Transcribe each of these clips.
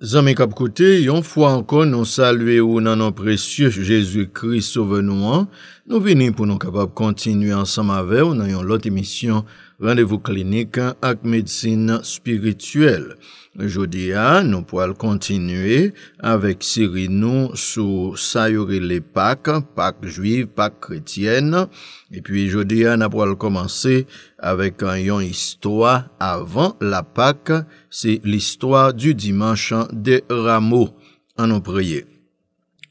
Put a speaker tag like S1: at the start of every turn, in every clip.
S1: Zame kap koute, yon fwa ankon nou salve ou nan nou presye Jésus Christ souvenou an, nou veni pou nou kapab kontinu ansam ave ou nan yon lot emisyon. rendez-vous clinique avec médecine spirituelle. Jeudi, nous nou continuer avec kontinue sous siri nou les Pâques, le Pâques Pâques juiv, Et puis, E pi jodi commencer avec pou al la Pâques, C'est l'histoire du dimanche des Rameaux. en nou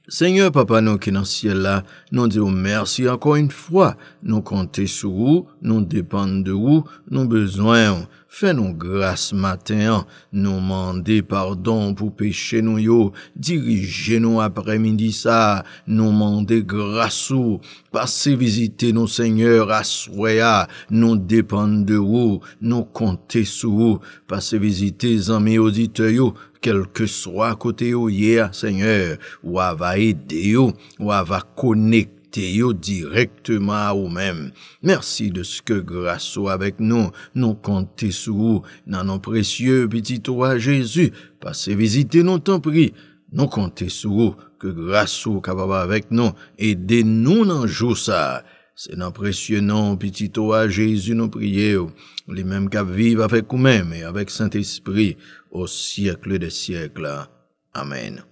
S1: Senyor papa nou kenansye la, nou de ou mersi ankon yon fwa, nou kante sou ou, nou depande ou, nou bezwen ou. fais nous grâce matin, nous demander pardon pour péché nous yo, dirigez nous après-midi ça, nous mande grâce ou, passez visiter nos seigneurs à soya, nous dépendons de vous, nous comptez sur vous, passez visiter amis auditeurs yo, quel que soit côté ou hier, Seigneur, ou va aider yo, ou va directement à même. Merci de ce que grâce soit avec nous, nous comptez sur vous, dans nos précieux petits à Jésus, passez visiter nos temps prix. Nous comptez sur que grâce soit capable avec nous, aidez-nous dans le jour ça. C'est dans précieux nom, petit toi, Jésus, nous prions, les mêmes qui vivent avec vous-même et avec Saint-Esprit, au siècle des siècles. Amen.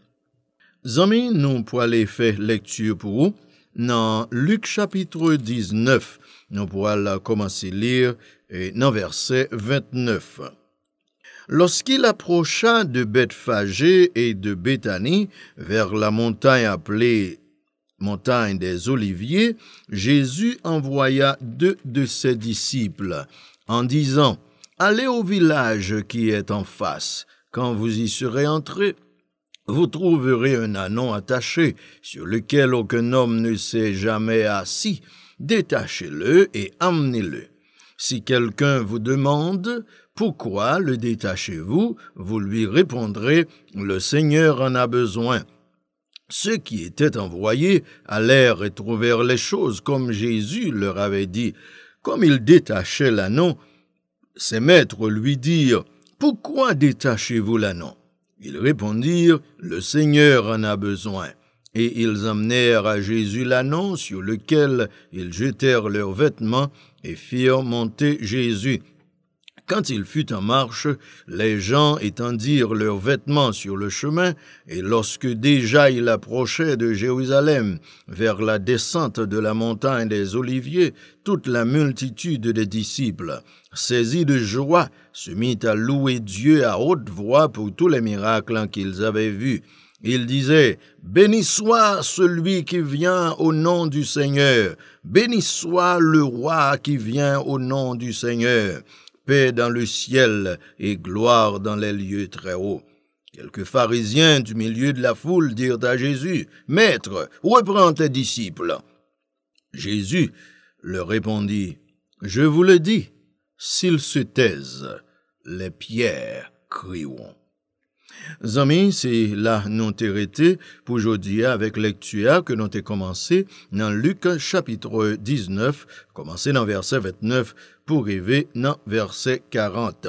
S1: Amis, nous pour aller faire lecture pour dans Luc chapitre 19, nou pou al lire et dans verset 29. Lorsqu'il approcha de Bethphagé et de Béthanie vers la montagne appelée montagne des Oliviers, Jésus envoya deux de ses disciples en disant « Allez au village qui est en face, quand vous y serez entrés, vous trouverez un anon attaché, sur lequel aucun homme ne s'est jamais assis. Détachez-le et amenez-le. Si quelqu'un vous demande pourquoi le détachez-vous, vous lui répondrez Le Seigneur en a besoin. Ceux qui étaient envoyés allèrent et trouvèrent les choses comme Jésus leur avait dit. Comme il détachait l'anon, ses maîtres lui dirent Pourquoi détachez-vous l'anon ils répondirent, Le Seigneur en a besoin. Et ils emmenèrent à Jésus l'annonce sur lequel ils jetèrent leurs vêtements et firent monter Jésus quand il fut en marche, les gens étendirent leurs vêtements sur le chemin, et lorsque déjà il approchait de Jérusalem, vers la descente de la montagne des Oliviers, toute la multitude des disciples, saisis de joie, se mit à louer Dieu à haute voix pour tous les miracles qu'ils avaient vus. Ils disaient, « Béni soit celui qui vient au nom du Seigneur, béni soit le roi qui vient au nom du Seigneur paix dans le ciel et gloire dans les lieux très hauts. Quelques pharisiens du milieu de la foule dirent à Jésus, Maître, reprends tes disciples. Jésus leur répondit, Je vous le dis, s'ils se taisent, les pierres crieront. Zami, c'est la non t'arrêter pour aujourd'hui avec lecture que nous avons commencé dans Luc chapitre 19, commencé dans verset 29 pour arriver dans verset 40.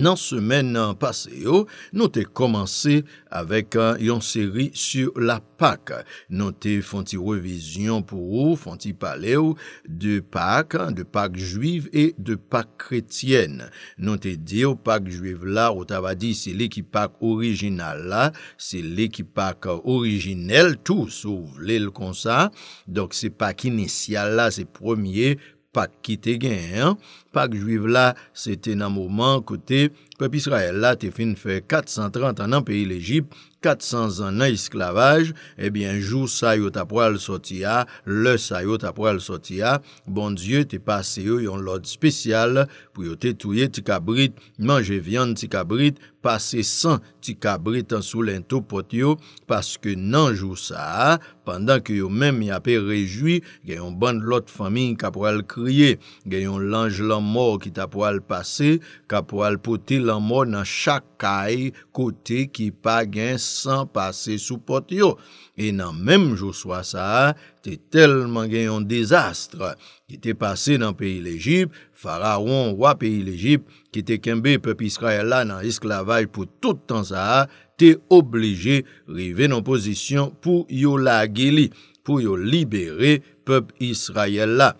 S1: Nan semen pase yo, nou te komanse avèk uh, yon seri sur la pak. Nou te fonti revizyon pou ou, fonti pale ou, de pak, de pak juiv e de pak kretyen. Nou te di ou pak juiv la, ou ta va di se li ki pak orijinal la, se li ki pak orijinel tou, sou vle l kon sa. Dok se pak inisyal la, se premier lak. pak ki te gen, pak juiv la, se te nan mouman, kote, pe pisra el la, te fin fe 430, nan pe il Ejip, katsan zan nan esklavaj, ebyen jou sa yo tapwa al soti ya, le sa yo tapwa al soti ya, bondye te pase yo yon lot spesyal pou yo te touye ti kabrit manje vyan ti kabrit pase san ti kabrit an sou lento pot yo, paske nan jou sa, pandan ke yo men mi apè rejwi, genyon ban lot famin kapwa al kriye, genyon lanj lan mor ki tapwa al pase, kapwa al poti lan mor nan chakay kote ki pa geny San pase sou pot yo E nan menm jou swa sa Te telman gen yon dezastre Ki te pase nan peyil Ejip Faraon wap peyil Ejip Ki te kembe pep Israel la Nan esklavaj pou toutan sa Te oblige rive nan posisyon Pou yo la gili Pou yo libere pep Israel la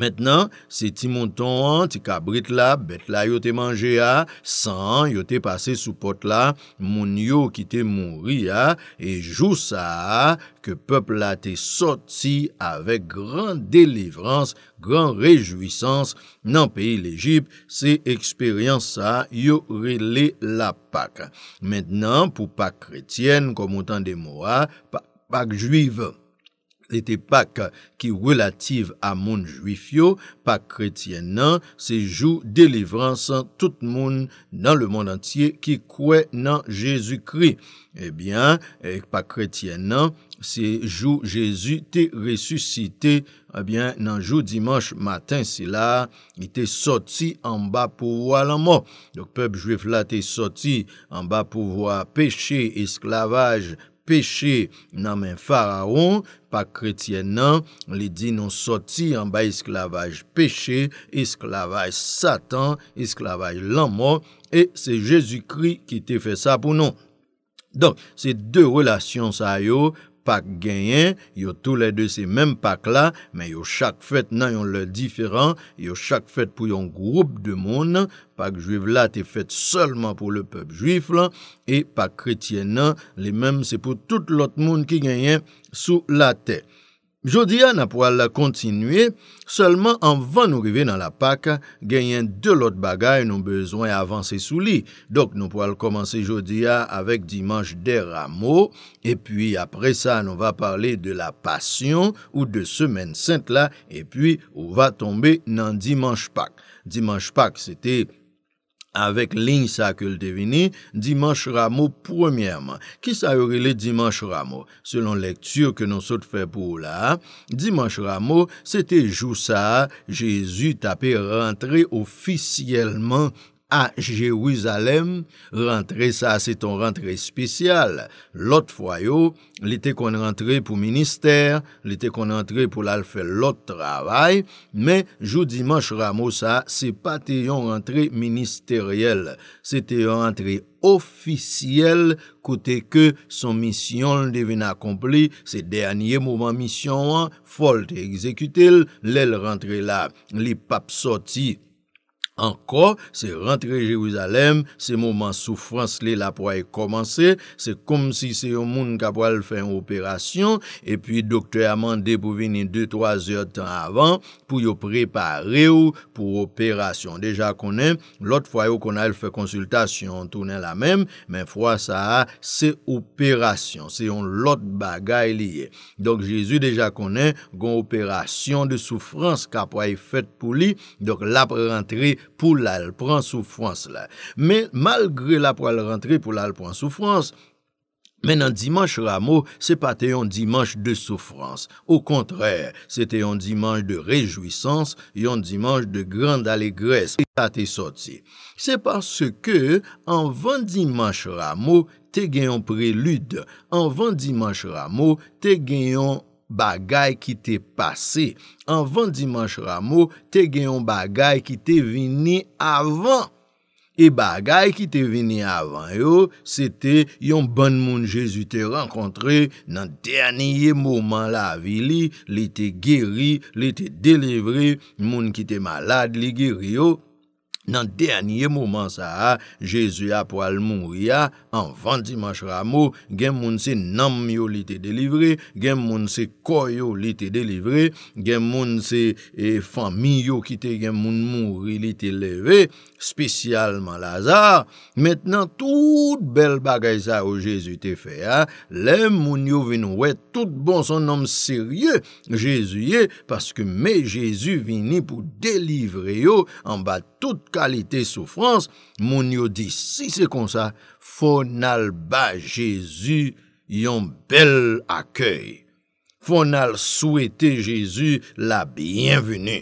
S1: Mètnen, se ti mouton an, ti kabrit la, bet la yo te manje a, ah, san, yo te pase sou pot la, moun yo ki te moun ri a, e jou sa a, ke pepl la te soti avek gran delivrans, gran rejouissans nan peyi l'Egypte, se eksperyans sa a, yo rele la pak. Mètnen, pou pak kretyen, kom moutan de mou a, pak jwi vèm. E te pak ki relativ a moun juifyo, pak kretyen nan, se jou delivransan tout moun nan le moun antye ki kwe nan Jezu kri. Ebyen, e pak kretyen nan, se jou Jezu te resusite, ebyen eh nan jou dimanche matin se la, ite soti an ba pou wala mou. Dok peb juif la te soti an ba pou wala peche, esklavaj, peche. peche nan men fararon, pa kretien nan, li di nan soti an bay esklavaj peche, esklavaj satan, esklavaj lanmò, e se Jezikri ki te fe sa pou nou. Don, se de relasyon sa yo, Pak genyen, yo tou le de se menm pak la, men yo chak fet nan yon le diferan, yo chak fet pou yon groub de moun, pak juiv la te fet solman pou le pep juif la, e pak kretyen nan, le menm se pou tout lot moun ki genyen sou la te. Jodia nan pou al la kontinue, selman an van nou rive nan la pak, genyen de lot bagay, nou bezwen avanse sou li. Dok nou pou al komanse jodia avek dimanche der amo, epi apre sa nou va parle de la pasyon ou de semen sent la, epi ou va tombe nan dimanche pak. Dimanche pak, sete... Avèk lign sa ke l devini, Dimanche Ramo premièman. Ki sa yorile Dimanche Ramo? Selon lektur ke nou sot fè pou la, Dimanche Ramo, sète Joussa, Jésus tapè rentre ofisiyèlman A Jeruzalem, rentre sa, se ton rentre spesyal. Lot fwayo, li te kon rentre pou minister, li te kon rentre pou la l fe lot travay, men, jou Dimanche Ramosa, se pati yon rentre ministeryel. Se te yon rentre ofisyel, kote ke son misyon l devine akompli, se denye mouman misyon an, folte ekzekutil, l el rentre la, li pap soti, Anko, se rentre Jeruzalem, se mouman soufrans li la pou ay komanse, se kom si se yon moun kapwa l fè yon operasyon, e pi doktè amande pou vini 2-3 zèr tan avan pou yon prepare ou pou operasyon. Deja konen, lot fwa yo konal fè konsultasyon, tounen la mèm, men fwa sa a, se operasyon, se yon lot bagay liye. Dok Jezu deja konen, gon operasyon de soufrans kapwa yon fèt pou li, dok la pou rentre Jeruzalem. pou lal pran soufrans la. Men, malgre la pral rentre pou lal pran soufrans, men nan Dimanche Ramo, se pa te yon Dimanche de soufrans. Ou kontrè, se te yon Dimanche de rejouissance, yon Dimanche de grand alegrès, se pa te soti. Se paske, an van Dimanche Ramo, te genyon prelude. An van Dimanche Ramo, te genyon prelude. Bagay ki te pase, an van Dimanche Ramo, te gen yon bagay ki te vini avan. E bagay ki te vini avan yo, se te yon ban moun jesu te renkontre nan derniye mouman la avili, li te geri, li te delevri, moun ki te malad li geri yo. Nan denye mouman sa a, Jezu a pou al moun ri a, anvan di manch ramo, gen moun se nam yo li te delivre, gen moun se koy yo li te delivre, gen moun se e fan mi yo kite gen moun moun ri li te leve, spesyalman lazar. Metnan tout bel bagay sa ou Jezu te fe a, le moun yo vin ou e tout bon son nom serye Jezu ye, paske me Jezu vini pou delivre yo an ba tout kalite soufrans, moun yo di si se kon sa, fonal ba Jezu yon bel akyey. Fonal souwete Jezu la byenvene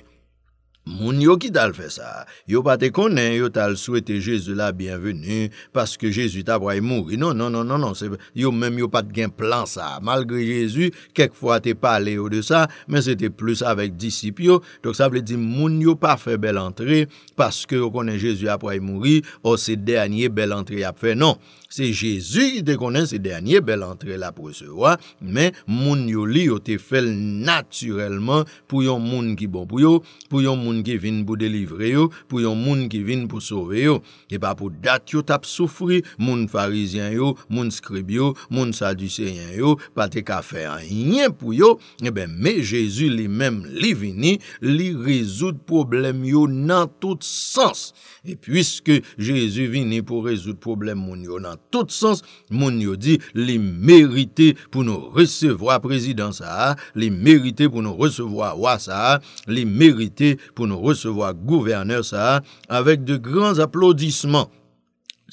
S1: Moun yo ki tal fe sa? Yo pa te konen, yo tal souwete Jezu la bienveni, paske Jezu ta pray e mouri. Non, non, non, non, non, yo menm yo pa te gen plan sa. Malgre Jezu, kek fwa te pale yo de sa, men se te plus avek disipyo, tok sa vle di moun yo pa fe bel antre, paske yo konen Jezu a pray e mouri, o se denye bel antre ap fe. Non. Se Jezu yi te konen se denye, bel antre la pou se wwa, men moun yo li yo te fel naturelman pou yon moun ki bon pou yo, pou yon moun ki vin pou delivre yo, pou yon moun ki vin pou sove yo. E pa pou dat yo tap soufri, moun farizyen yo, moun skrib yo, moun sadiseyen yo, pa te ka fe an yin pou yo, e ben me Jezu li men li vini, li rezout problem yo nan tout sens. E pwiske Jezu vini pou rezout problem moun yo nan tout sens, tout sens, mon yo les mérités pour pour recevoir recevoir ça, les sa, pour nous recevoir nous recevoir roi wa sa, les recevoir pour nous recevoir gouverneur ça, avec de grands applaudissements.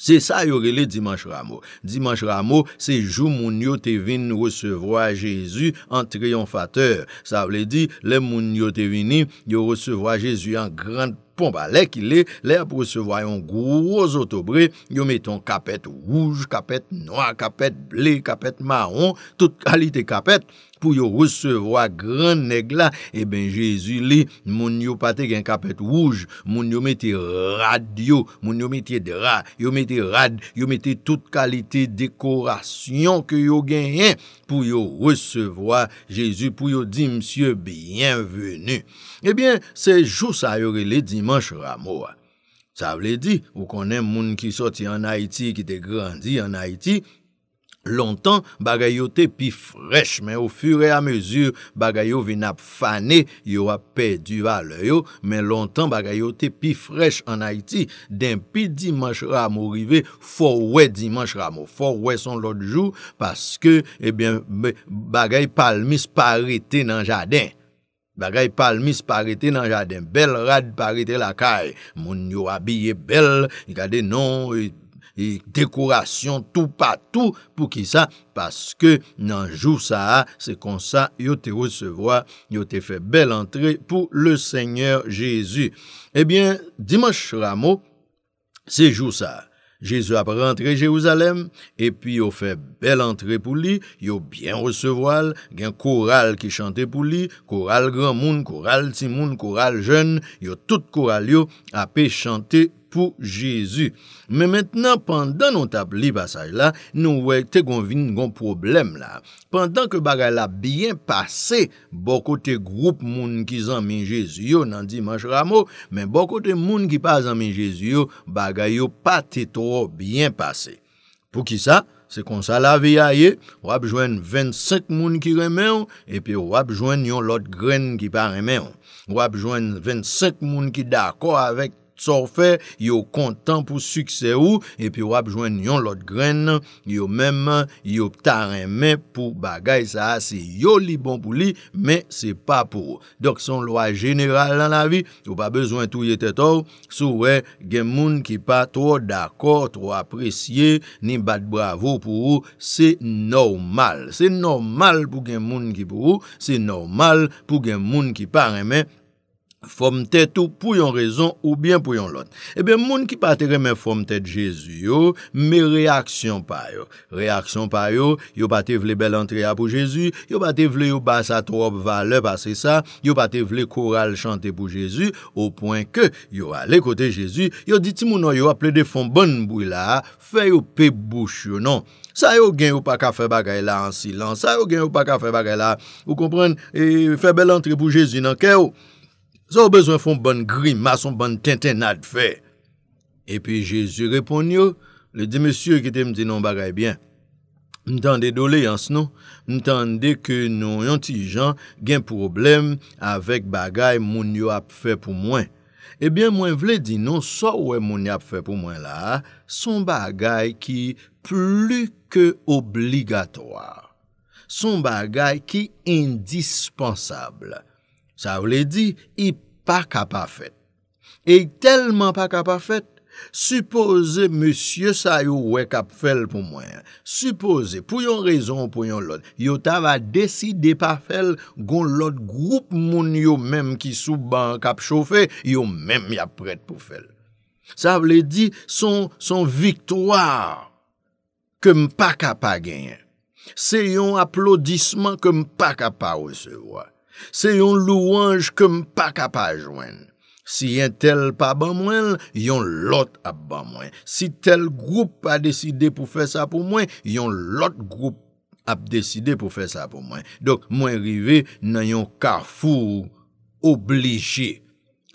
S1: C'est ça, Dimanche Rameau. Dimanche Rameau, c'est jour moun yo te vin recevoir Jésus en triomphateur. Ça veut dire, le moun yo te vini, yo recevoir Jésus Pon ba, lè ki lè, lè apre se voyon gwozotobre, yo meton kapet wouj, kapet noua, kapet blè, kapet maron, tout kalite kapet. pou yo resevo a gran negla, e eh ben Jezu li, moun yo pate gen kapet wouj, moun yo mette radio, moun yo mette dera, yo mette rad, yo mette tout kalite dekorasyon ke yo genyen, pou yo resevo a Jezu, pou yo di, msye, bienvenu. E eh ben, se jou sa yore le dimanche ramou. Sa vle di, ou konen moun ki soti an Haiti, ki te grandi an Haiti, Lontan bagay yo te pi frech, men ou fure a mezur bagay yo vin ap fane, yo ap pedi wale yo. Men lontan bagay yo te pi frech an Haiti, den pi dimanche ramo rive, forwe dimanche ramo. Forwe son lot jou, paske, ebyen, eh bagay palmis parete nan jaden. Bagay palmis parete nan jaden, bel rad parete lakay. Moun yo abye bel, gade non... et décoration tout partout pour qui ça parce que le jour ça c'est comme ça yo te recevoir te fait belle entrée pour le Seigneur Jésus eh bien dimanche rameau c'est jour ça Jésus a rentré Jérusalem, et puis il fait belle entrée pour lui, il bien recevoir, il y un choral qui chantait pour lui, choral grand monde, choral petit monde, choral jeune, il tout choral a chanter, pou Jezu. Men mentenan, pandan nou tap li pasaj la, nou wey te gon vin gon problem la. Pandan ke bagay la byen pase, bokote group moun ki zanmen Jezu yo, nan di manj ramo, men bokote moun ki pazanmen Jezu yo, bagay yo pa te to bien pase. Pou ki sa? Se konsa la viya ye, wap jwen 25 moun ki remen, epi wap jwen yon lot gren ki pa remen. Wap jwen 25 moun ki dako avèk Tsor fe, yo kontan pou sukse ou, epi wap jwen yon lot gren nan, yo menman, yo ta remen pou bagay sa, se yo li bon pou li, men se pa pou ou. Dok son lwa general nan la vi, yo pa bezwen tou ye tetor, sou we gen moun ki pa tro d'akor, tro apresye, ni bat bravo pou ou, se normal. Se normal pou gen moun ki pou ou, se normal pou gen moun ki pa remen, Fom tèt ou pou yon rezon ou bien pou yon lon. Eh Ebe, moun ki patere men fom tèt Jezou yo, me reaksyon pa yo. Reaksyon pa yo, yo patè vle bel antre ya pou Jezou, yo patè vle yo basa trob vale pa se sa, yo patè vle koral chante pou Jezou, ou poin ke yo ale kote Jezou, yo diti moun yo yo aple de fon bonn bou la, fe yo pe bouch yo non. Sa yo gen yo pa ka fe bagay la an silan, sa yo gen yo pa ka fe bagay la, ou kompren, e fe bel antre pou Jezou nan ke yo. Zou bezwen foun bon grima, son bon tenten ad fe. Epi Jezu repon yo, le di mesyou ekite mdi nou bagay bien. Ntande dole yans nou, ntande ke nou yon ti jan gen problem avek bagay moun yo ap fe pou mwen. Ebyen mwen vle di nou, sou wè moun yo ap fe pou mwen la, son bagay ki plu ke obligatoa. Son bagay ki indispensable. Sa vle di, i pa kapafet. E yi telman pa kapafet, supose monsye sa yo wey kapfel pou mwen. Supose, pou yon rezon pou yon lot, yo ta va deside pa fel gon lot group moun yo menm ki sou ban kapchofe, yo menm ya pret pou fel. Sa vle di, son viktor kem pa kapagyen. Se yon aplodisman kem pa kapawese woy. Se yon louange kem pa kap a jwen Si yon tel pa ban mwen Yon lot ap ban mwen Si tel group a deside pou fè sa pou mwen Yon lot group ap deside pou fè sa pou mwen Donk mwen rive nan yon kafou Oblije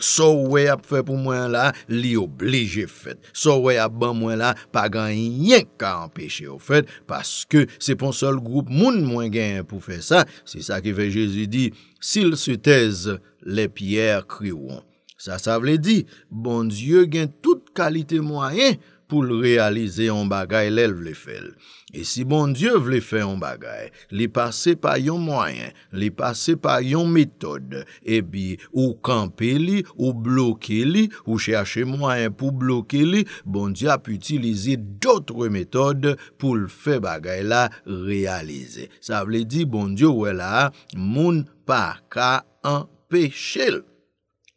S1: So wè ap fè pou mwen la, li oblige fèd. So wè ap ban mwen la, pa gan yen ka empèche ou fèd, paske se pon sol group moun mwen gen pou fè sa. Se sa ki fè Jésus di, «Sil se teze, le pierre kriwon.» Sa sa vle di, «Bon Dieu gen tout kalite mwen yen, pou l'realize yon bagay lè l vle fel. E si bon Diyo vle fe yon bagay, li pase pa yon mwayen, li pase pa yon metode, e bi ou kampe li, ou bloke li, ou cheache mwayen pou bloke li, bon Diyo ap utilize d'otre metode pou l fe bagay la realize. Sa vle di bon Diyo wè la, moun pa ka anpeche l.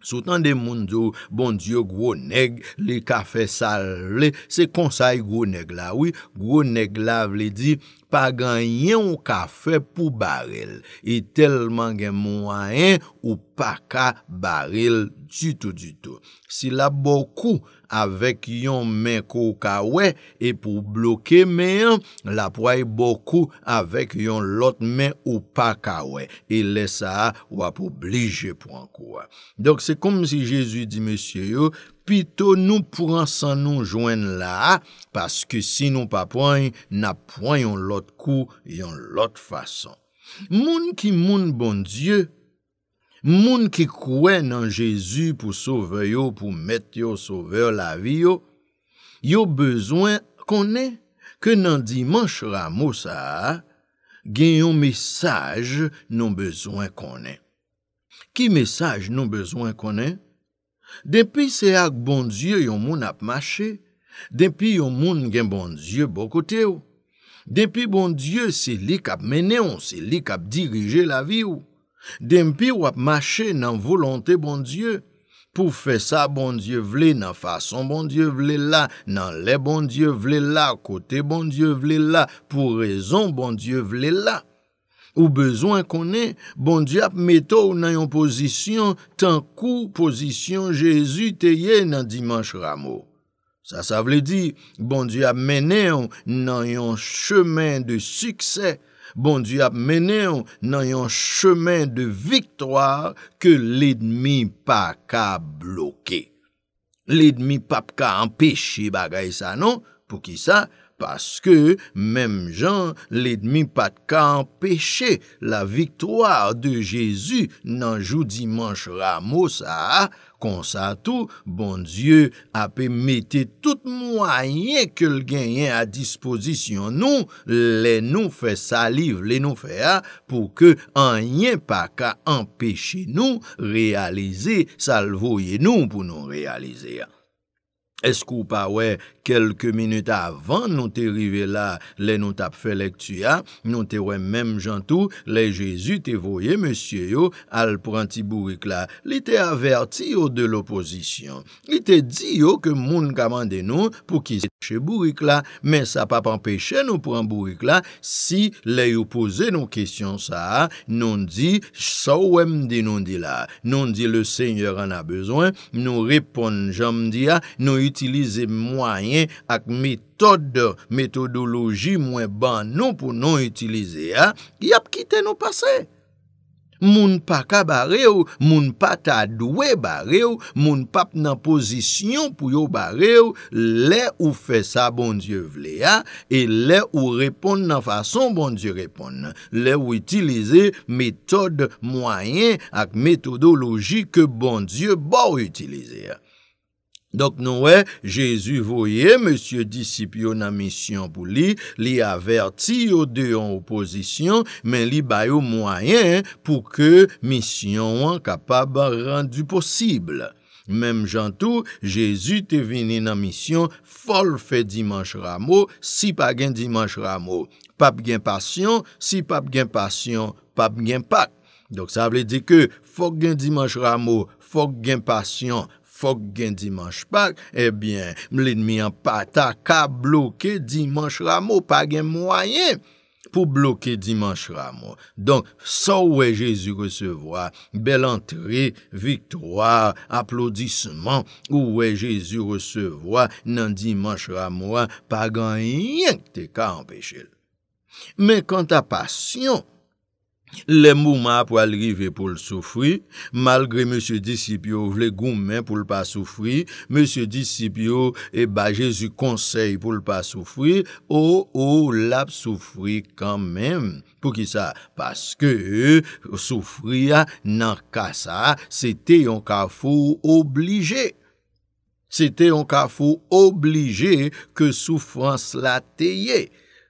S1: Soutan de moun diyo, bon diyo, gwo neg li kafe sal le, se konsay gwo neg la ouy, gwo neg la vle di, pa ganyen ou kafe pou barel. E telman gen moun wanyen ou pa ka barel djitou djitou. Si la bo kou avèk yon men kou kawè, e pou bloke men, la pou ay bo kou avèk yon lot men ou pa kawè, e lè sa wap oblige pou an kou wap. Dok se kom si Jezu di mesye yo, pito nou pou ansan nou jwen la, paske si nou pa pou an, na pou an yon lot kou yon lot fason. Moun ki moun bon Diyo, moun ki kwen nan Jezu pou sove yo, pou met yo sove la vi yo, yo bezwen konen ke nan Dimansh Ramousa gen yon mesaj non bezwen konen. Ki mesaj non bezwen konen? Denpi se ak bondye yon moun ap mache, denpi yon moun gen bondye bokote yo, denpi bondye se lik ap mene, se lik ap dirije la vi yo. Dempi wap mache nan volonte bon Diyo, pou fe sa bon Diyo vle nan fason bon Diyo vle la, nan le bon Diyo vle la, kote bon Diyo vle la, pou rezon bon Diyo vle la. Ou bezwen konen, bon Diyo ap metou nan yon pozisyon tan kou pozisyon Jezu teye nan Dimanche Ramo. Sa sa vle di, bon Diyo ap mene yon nan yon chemen de suksè. Bondi ap mene ou nan yon chemen de viktor ke l'edmi pa ka bloke. L'edmi pa pa ka empeshi bagay sa nou pou ki sa, Paske, mem jan, le dmi pat ka empeshe la viktouar de Jezu nan jou dimanche ramos a, konsa tou, bondye apemete tout mwa yen ke l genyen a dispozisyon nou, le nou fe saliv, le nou fe a, pou ke an yen pat ka empeshe nou, realize salvo ye nou pou nou realize a. Eskou pa wey, kelke minute avan nou te rive la, le nou tap felek tuya, nou te wèm mèm jantou, le Jésus te voye, monsye yo, al pranti bourik la, li te averti yo de l'oposisyon, li te di yo ke moun kamande nou, pou ki se che bourik la, men sa pap anpeche nou pran bourik la, si le yo pose nou kestyon sa, nou di, sa wèm di nou di la, nou di le seigneur an a bezwen, nou repon jom di ya, nou itilize mwany, ak metode, metodoloji mwen ban nou pou nou itilize ya, ki ap kite nou pase. Moun pa ka bare ou, moun pa ta adwe bare ou, moun pa nan pozisyon pou yo bare ou, le ou fe sa bonzyo vle ya, e le ou repon nan fason bonzyo repon. Le ou itilize metode, mwen ak metodoloji ke bonzyo ba ou itilize ya. Dok nouè, Jésus voye, M. Discipio nan misyon pou li, li averti yo deyon opozisyon, men li bayo mwayen pou ke misyon wankapab rendu posible. Mem jantou, Jésus te vini nan misyon, fol fe Dimanche Ramo, si pa gen Dimanche Ramo. Pap gen pasyon, si pap gen pasyon, pap gen pak. Dok sa vle di ke, fol gen Dimanche Ramo, fol gen pasyon, Fok gen Dimansh Pak, ebyen, mlen mi an pata ka bloke Dimansh Ramo, pa gen mwayen pou bloke Dimansh Ramo. Donk, sa ouwe Jezu resevoa, bel antre, viktor, aplodisman, ouwe Jezu resevoa nan Dimansh Ramo, pa gen yeng te ka anpechel. Men, konta pasyon, Le mouman pou alrive pou l'soufri, malgre M. Disipio vle gounmen pou l'pa soufri, M. Disipio eba jesu konsey pou l'pa soufri, ou ou l'ap soufri kanmen. Pou ki sa? Paske soufri nan kasa, se te yon ka fou oblije, se te yon ka fou oblije ke soufrans la teye.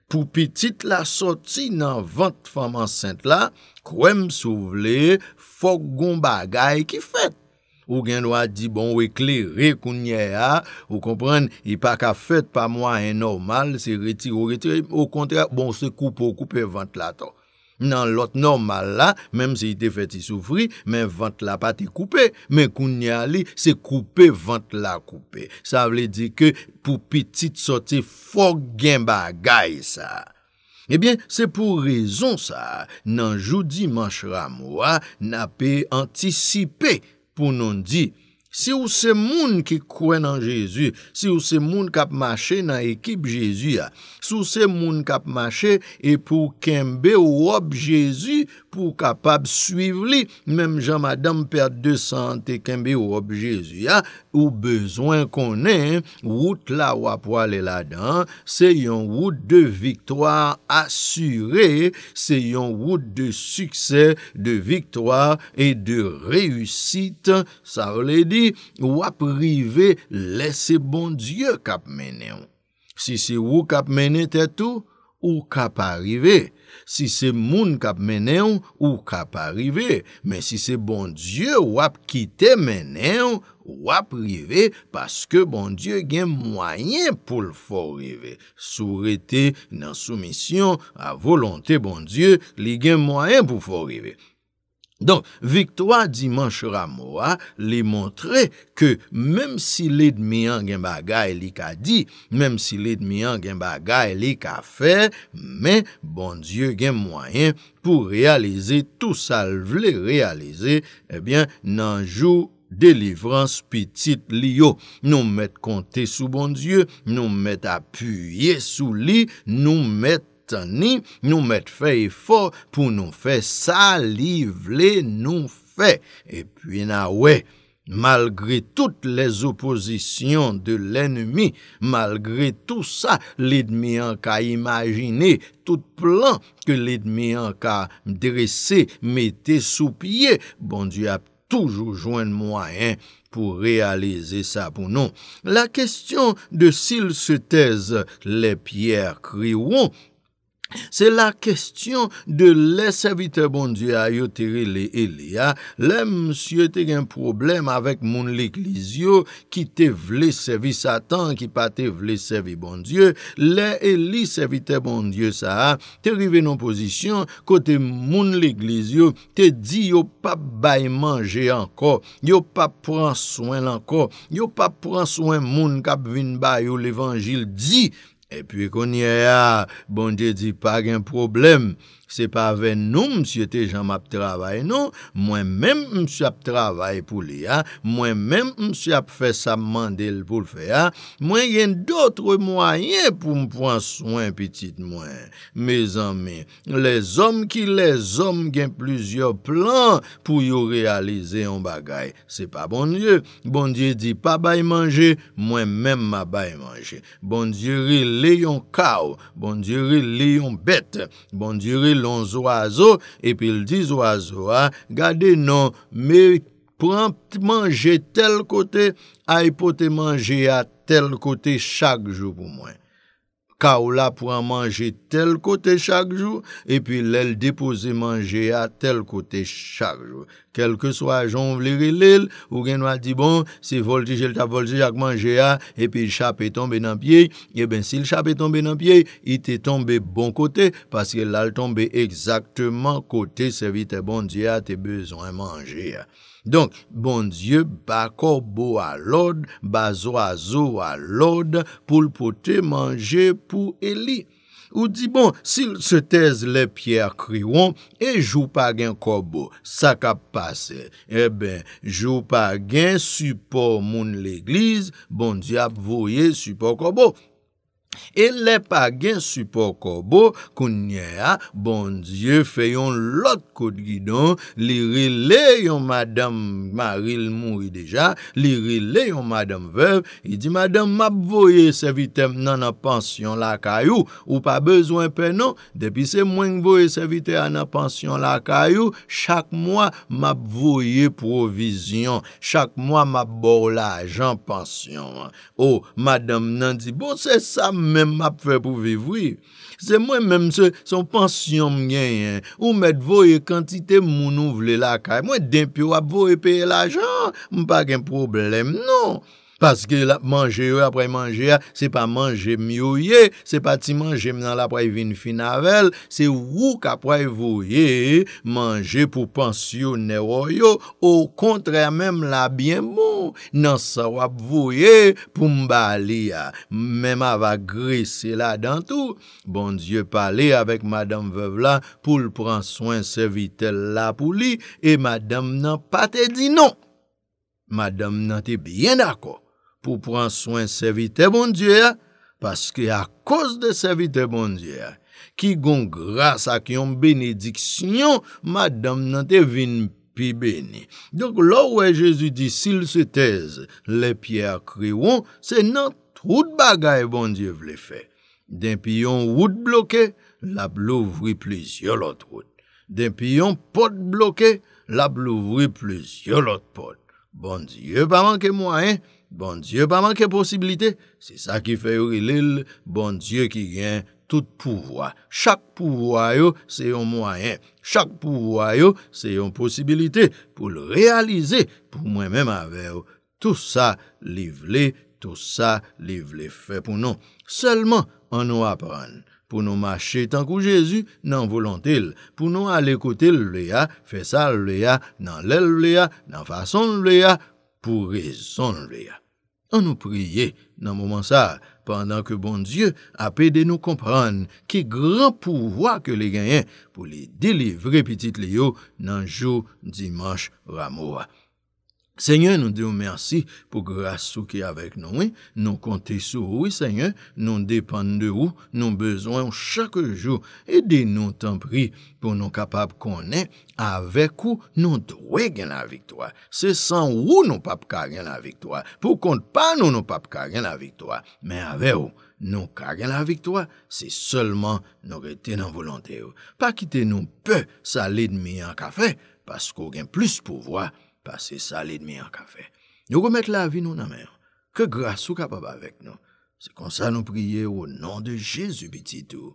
S1: Pou pitit la soti nan vant faman sent la, kwenm sou vle, fok goun bagay ki fet. Ou gen wadi bon wekli re kounye a, ou kompren, i pa ka fet pa mwa en normal, se reti, ou reti, ou kontra, bon se koupe, ou koupe vant la ton. Nan lot normal la, mem se ite feti soufri, men vant la pati koupe, men koun nyali se koupe vant la koupe. Sa vle di ke pou pitit sote fok gen bagay sa. Ebyen, se pou rezon sa, nan joudi manch ramwa, na pe antisipe pou non di... Si ou se moun ki kwen nan Jezu, si ou se moun kap mache nan ekip Jezu ya, si ou se moun kap mache, e pou kembe ou ob Jezu, pou kapab suiv li, mem jan madam per de sante kembi ou ob Jezu ya, ou bezwen konen, wout la wap wale la dan, se yon wout de viktor asyre, se yon wout de sukser, de viktor e de reyusit, sa wole di, wap rive lese bon Diyo kap mene ou. Si se wout kap mene tetou, ou kap a rive. Si se moun kap mene ou, ou kap a rive. Men si se bon Diyo wap kite mene ou, wap rive, paske bon Diyo gen mwayen pou l'fo rive. Sou rete nan soumisyon a volante bon Diyo, li gen mwayen pou l'fo rive. Donk, Victoire Dimanche Ramoa li montre ke mèm si lèd miyan gen bagay li ka di, mèm si lèd miyan gen bagay li ka fe, mè bon dieu gen mwayen pou realize tou sal vle eh realize, ebyen nanjou delivrans pitit li yo, nou mèt kontè sou bon dieu, nou mèt apuyè sou li, nou mèt Nous ni, nous mettre fey fo pour nous faire sa li vle nou fe. E les oppositions de l'ennemi, malgré tout ça, l'ennemi a imaginé, tout plan que l'ennemi a dressé, dresse, sous pied, bon Dieu toujours toujours jwen moyen pour réaliser ça pour nous. La question de sil se taisent, les pierres crieront, Se la kestyon de le sevi te bondye a yo tere le ele a, le msye te gen problem avek moun l'eklizyo ki te vle sevi satan ki pa te vle sevi bondye, le ele sevi te bondye sa a, te rive nan posisyon kote moun l'eklizyo te di yo pa bay manje anko, yo pa pran swen lanko, yo pa pran swen moun kap vin bay yo levangil di, Epi konye ya, ah, bon te di pag en probleme, se pa ven nou msye te jam ap travay nou, mwen menm msye ap travay pou li a, ah? mwen menm msye ap fè sa mandel pou l fè a, ah? mwen gen dotre mwayen pou mpwans mwen petit bon bon mwen. Me zanme, le zom ki le zom gen plizyo plan pou yo realize yon bagay. Se pa bon die, bon die di pa bay manje, mwen menm ma bay manje. Bon die li yon kaw, bon die li yon bet, bon die li lon zo e a zo, epi l di zo a zo, gade non, meri pran manje tel kote, ay e pote manje a tel kote chak jou pou mwen. Ka ou la pran manje tel kote chak jou, epi l el depoze manje a tel kote chak jou. Kelke so ajon vlirilil, ou genwa di bon, se voltijel ta voltijak manje a, epi chap e tombe nan piey, e ben si l chap e tombe nan piey, ite tombe bon kote, paske l al tombe ekzaktman kote, se vit te bon diya te bezon manje a. Donk, bon diyo bako bo alod, bazo azo alod, pou l pote manje pou eli. Ou di bon, sil se tez le pier kriwon, e joupa gen kobo, sakap pase. E eh ben, joupa gen, supo moun l'eglize, bon diap voye, supo kobo. E le pa gen supo ko bo Kounye a Bondye feyon lot kou de gidon Li rile yon madame Maril moui deja Li rile yon madame vev I di madame map voye se vitem Nan apansyon la kayou Ou pa bezwen penon Depi se mwenk voye se vitem Nan apansyon la kayou Chak mwa map voye provizyon Chak mwa map borla Ajan pansyon Ou oh, madame nan di bo se sa mwenk mèm ap fè pou vivwi. Se mwen mèm se son pansyon mwen genyen, ou mèd voye kantite moun ou vle lakay, mwen denpyo ap voye peye lajan, mwen pa gen problem nou. Paske la manje euh, euh, oh, yo apre manje ya, se pa manje miyo ye, se pa ti manje menan la apre vin finavel, se wou ka apre voye, manje pou pansyo neroyo, ou kontre menm la bien mou, bon, nan sa wap voye pou mbali ya, ah. menm ava grise la dantou. Bon dieu pale avek madame Vevlan pou l pran soyn se vitel la pou li, e madame nan pa te di non, madame nan te bien dako. pou pran soyn servite bondye, paske a kos de servite bondye, ki gon grasa ki yon benediksyon, madame nan te vin pi beni. Donk lo wè Jezu di sil se tez, le pi akri won, se nan trout bagay bondye vle fe. Den pi yon wout bloke, la blouvri plis yon lot trout. Den pi yon pot bloke, la blouvri plis yon lot pot. Bondye, pa manke mwen, Bon dieu pa manke posibilite, se sa ki fe ou ilil, bon dieu ki gen tout pouvoi. Chak pouvoi yo se yon mwayen, chak pouvoi yo se yon posibilite pou l'realize pou mwen mèm avè ou. Tout sa liv lè, tout sa liv lè, fe pou nou, selman an nou apren. Pou nou mache tankou Jezu nan volantil, pou nou alekote l lè ya, fe sa l lè ya, nan lè l lè ya, nan fason l lè ya, pou rezon lè ya. An nou priye nan mouman sa, pandan ke bon Diyo apè de nou kompran ki gran pouvoa ke lè ganyen pou li delivre pitit lè yo nan jou Dimanche Ramoua. Senyon nou de ou mersi pou grase ou ki avek nou, nou konte sou ou, senyon, nou depan de ou, nou bezon an chakou jou, e de nou tan pri pou nou kapap konen, avek ou nou dwe gen la viktwa. Se san ou nou pap ka gen la viktwa, pou kont pa nou nou pap ka gen la viktwa, men ave ou, nou ka gen la viktwa, se solman nou reten an volante ou. Pa kite nou pe salit mi an kafe, paskou gen plis pouvoa, Pase sali dmi an kafe. Nou remet la vi nou nan mer. Ke grasou ka pa ba vek nou. Se konsa nou priye ou nan de Jezu biti tou.